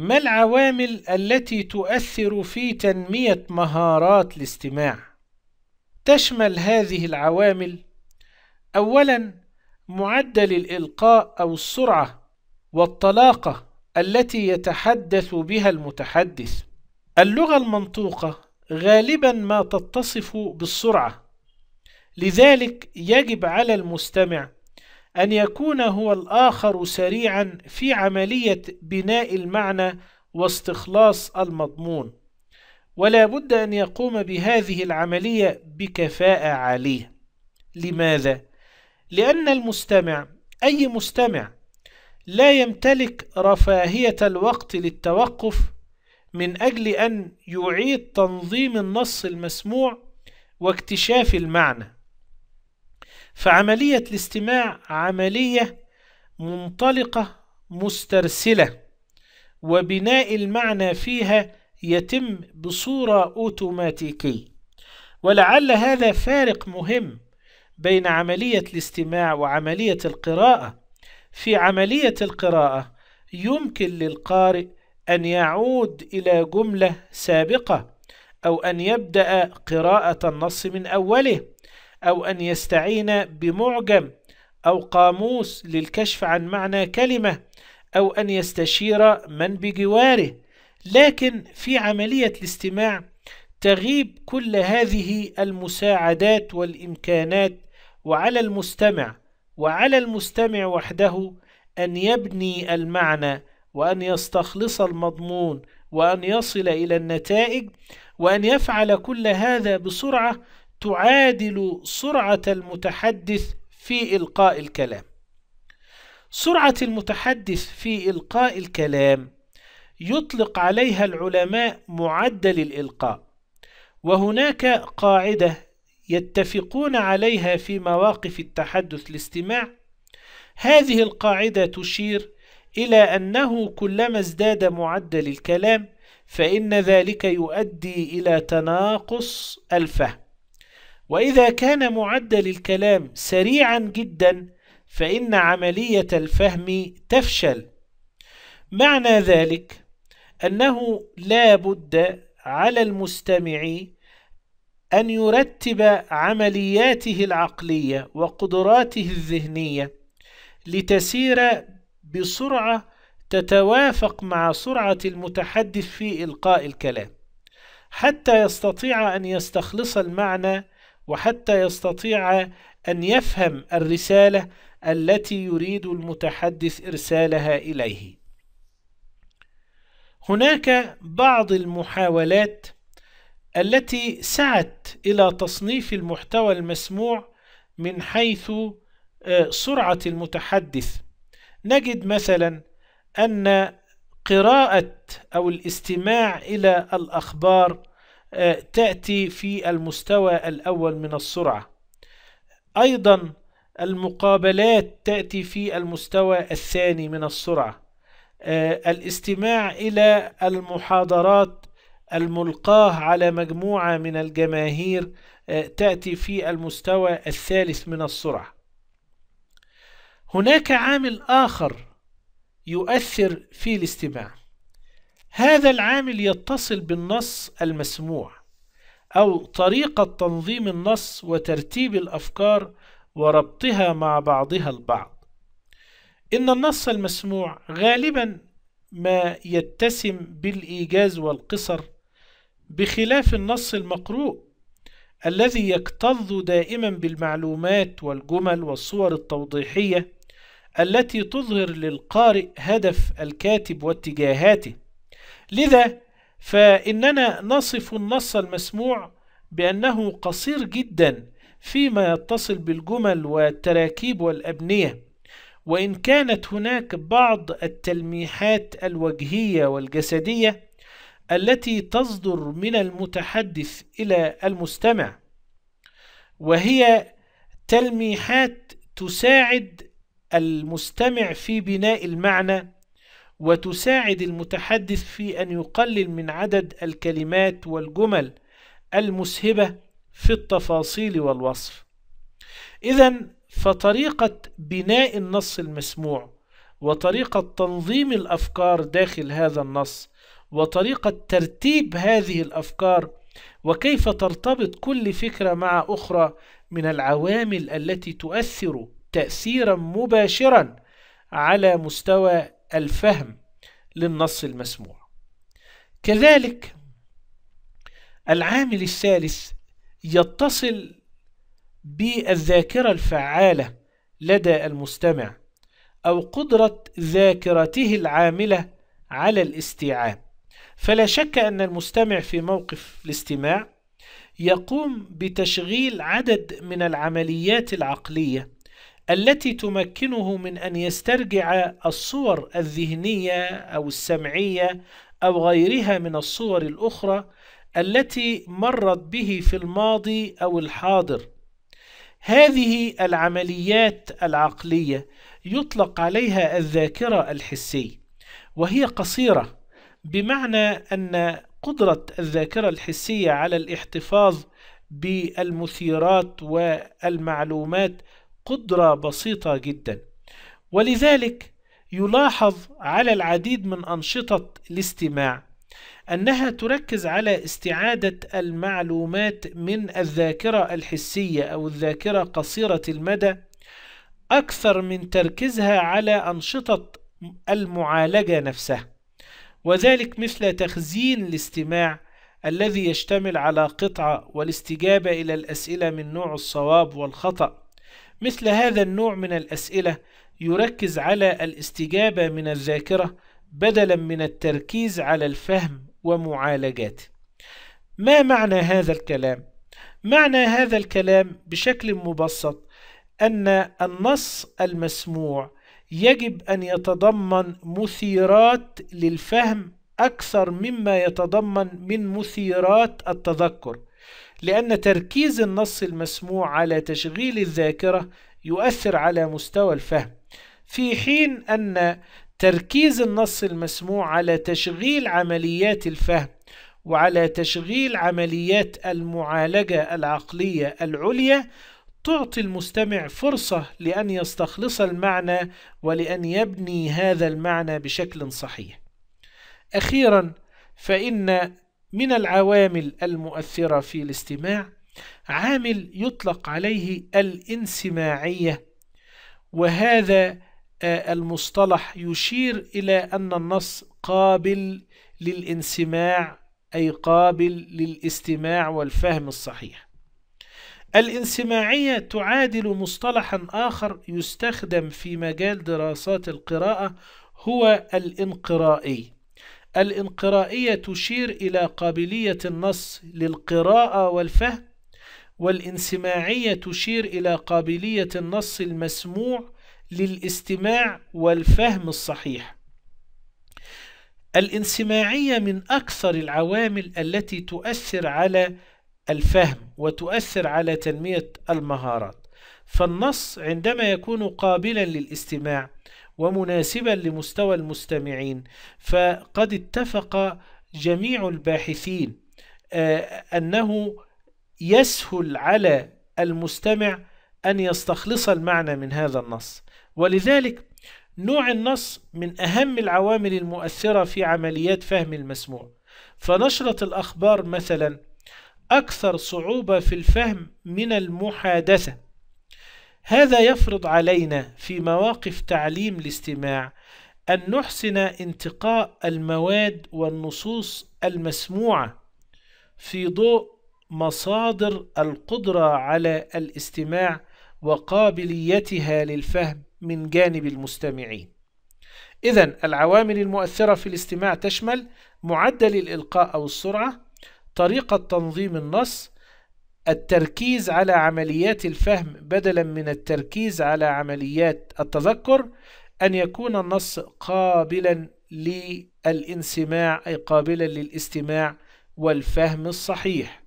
ما العوامل التي تؤثر في تنمية مهارات الاستماع؟ تشمل هذه العوامل أولاً معدل الإلقاء أو السرعة والطلاقة التي يتحدث بها المتحدث اللغة المنطوقة غالبا ما تتصف بالسرعة لذلك يجب على المستمع أن يكون هو الآخر سريعا في عملية بناء المعنى واستخلاص المضمون ولا بد أن يقوم بهذه العملية بكفاءة عالية لماذا؟ لأن المستمع أي مستمع لا يمتلك رفاهية الوقت للتوقف من أجل أن يعيد تنظيم النص المسموع واكتشاف المعنى فعملية الاستماع عملية منطلقة مسترسلة وبناء المعنى فيها يتم بصورة أوتوماتيكية ولعل هذا فارق مهم بين عملية الاستماع وعملية القراءة في عملية القراءة يمكن للقارئ أن يعود إلى جملة سابقة أو أن يبدأ قراءة النص من أوله أو أن يستعين بمعجم أو قاموس للكشف عن معنى كلمة أو أن يستشير من بجواره لكن في عملية الاستماع تغيب كل هذه المساعدات والإمكانات وعلى المستمع وعلى المستمع وحده أن يبني المعنى وأن يستخلص المضمون وأن يصل إلى النتائج وأن يفعل كل هذا بسرعة تعادل سرعة المتحدث في إلقاء الكلام سرعة المتحدث في إلقاء الكلام يطلق عليها العلماء معدل الإلقاء وهناك قاعدة يتفقون عليها في مواقف التحدث الاستماع هذه القاعدة تشير إلى أنه كلما ازداد معدل الكلام فإن ذلك يؤدي إلى تناقص الفهم وإذا كان معدل الكلام سريعا جدا فإن عملية الفهم تفشل معنى ذلك أنه لا بد على المستمع أن يرتب عملياته العقلية وقدراته الذهنية لتسير بسرعة تتوافق مع سرعة المتحدث في إلقاء الكلام حتى يستطيع أن يستخلص المعنى وحتى يستطيع أن يفهم الرسالة التي يريد المتحدث إرسالها إليه هناك بعض المحاولات التي سعت إلى تصنيف المحتوى المسموع من حيث آه، سرعة المتحدث نجد مثلا أن قراءة أو الاستماع إلى الأخبار آه، تأتي في المستوى الأول من السرعة أيضا المقابلات تأتي في المستوى الثاني من السرعة آه، الاستماع إلى المحاضرات الملقاه على مجموعة من الجماهير آه، تأتي في المستوى الثالث من السرعة هناك عامل آخر يؤثر في الاستماع هذا العامل يتصل بالنص المسموع أو طريقة تنظيم النص وترتيب الأفكار وربطها مع بعضها البعض إن النص المسموع غالبا ما يتسم بالإيجاز والقصر بخلاف النص المقروء الذي يكتظ دائما بالمعلومات والجمل والصور التوضيحية التي تظهر للقارئ هدف الكاتب واتجاهاته لذا فإننا نصف النص المسموع بأنه قصير جدا فيما يتصل بالجمل والتراكيب والأبنية وإن كانت هناك بعض التلميحات الوجهية والجسدية التي تصدر من المتحدث إلى المستمع وهي تلميحات تساعد المستمع في بناء المعنى وتساعد المتحدث في أن يقلل من عدد الكلمات والجمل المسهبة في التفاصيل والوصف إذا فطريقة بناء النص المسموع وطريقة تنظيم الأفكار داخل هذا النص وطريقة ترتيب هذه الأفكار وكيف ترتبط كل فكرة مع أخرى من العوامل التي تؤثر تأثيرا مباشرا على مستوى الفهم للنص المسموع كذلك العامل الثالث يتصل بالذاكرة الفعالة لدى المستمع أو قدرة ذاكرته العاملة على الاستيعاب فلا شك أن المستمع في موقف الاستماع يقوم بتشغيل عدد من العمليات العقلية التي تمكنه من أن يسترجع الصور الذهنية أو السمعية أو غيرها من الصور الأخرى التي مرت به في الماضي أو الحاضر هذه العمليات العقلية يطلق عليها الذاكرة الحسي وهي قصيرة بمعنى أن قدرة الذاكرة الحسية على الاحتفاظ بالمثيرات والمعلومات قدرة بسيطة جدا ولذلك يلاحظ على العديد من أنشطة الاستماع أنها تركز على استعادة المعلومات من الذاكرة الحسية أو الذاكرة قصيرة المدى أكثر من تركيزها على أنشطة المعالجة نفسها وذلك مثل تخزين الاستماع الذي يشتمل على قطعة والاستجابة إلى الأسئلة من نوع الصواب والخطأ مثل هذا النوع من الأسئلة يركز على الاستجابة من الذاكرة بدلا من التركيز على الفهم ومعالجاته. ما معنى هذا الكلام؟ معنى هذا الكلام بشكل مبسط أن النص المسموع يجب أن يتضمن مثيرات للفهم أكثر مما يتضمن من مثيرات التذكر لأن تركيز النص المسموع على تشغيل الذاكرة يؤثر على مستوى الفهم في حين أن تركيز النص المسموع على تشغيل عمليات الفهم وعلى تشغيل عمليات المعالجة العقلية العليا تعطي المستمع فرصة لأن يستخلص المعنى ولأن يبني هذا المعنى بشكل صحيح. أخيرا فإن من العوامل المؤثرة في الاستماع عامل يطلق عليه الانسماعية وهذا آه، المصطلح يشير إلى أن النص قابل للانسماع أي قابل للاستماع والفهم الصحيح الانسماعية تعادل مصطلحا آخر يستخدم في مجال دراسات القراءة هو الانقرائي الانقرائية تشير إلى قابلية النص للقراءة والفهم والانسماعية تشير إلى قابلية النص المسموع للاستماع والفهم الصحيح الانسماعية من أكثر العوامل التي تؤثر على الفهم وتؤثر على تنمية المهارات فالنص عندما يكون قابلا للاستماع ومناسبا لمستوى المستمعين فقد اتفق جميع الباحثين آه، أنه يسهل على المستمع أن يستخلص المعنى من هذا النص ولذلك نوع النص من أهم العوامل المؤثرة في عمليات فهم المسموع فنشرة الأخبار مثلا أكثر صعوبة في الفهم من المحادثة هذا يفرض علينا في مواقف تعليم الاستماع أن نحسن انتقاء المواد والنصوص المسموعة في ضوء مصادر القدرة على الاستماع وقابليتها للفهم من جانب المستمعين. إذا العوامل المؤثرة في الاستماع تشمل معدل الإلقاء أو السرعة، طريقة تنظيم النص، التركيز على عمليات الفهم بدلا من التركيز على عمليات التذكر أن يكون النص قابلا للانسماع أي قابلا للاستماع والفهم الصحيح